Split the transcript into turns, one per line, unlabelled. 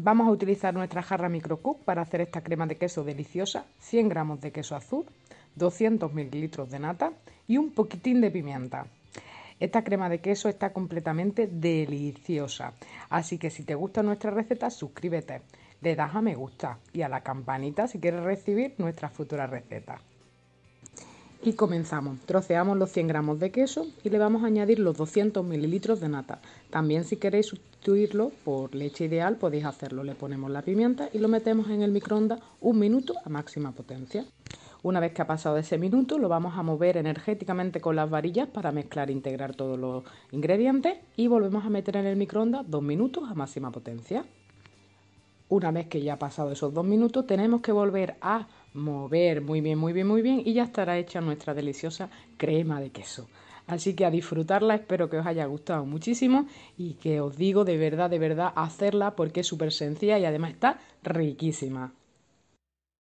Vamos a utilizar nuestra jarra microcook para hacer esta crema de queso deliciosa, 100 gramos de queso azul, 200 mililitros de nata y un poquitín de pimienta. Esta crema de queso está completamente deliciosa, así que si te gusta nuestra receta suscríbete, le das a me gusta y a la campanita si quieres recibir nuestras futuras recetas. Y comenzamos. Troceamos los 100 gramos de queso y le vamos a añadir los 200 mililitros de nata. También si queréis sustituirlo por leche ideal podéis hacerlo. Le ponemos la pimienta y lo metemos en el microondas un minuto a máxima potencia. Una vez que ha pasado ese minuto, lo vamos a mover energéticamente con las varillas para mezclar e integrar todos los ingredientes y volvemos a meter en el microondas dos minutos a máxima potencia. Una vez que ya ha pasado esos dos minutos, tenemos que volver a mover muy bien, muy bien, muy bien y ya estará hecha nuestra deliciosa crema de queso. Así que a disfrutarla, espero que os haya gustado muchísimo y que os digo de verdad, de verdad, hacerla porque es súper sencilla y además está riquísima.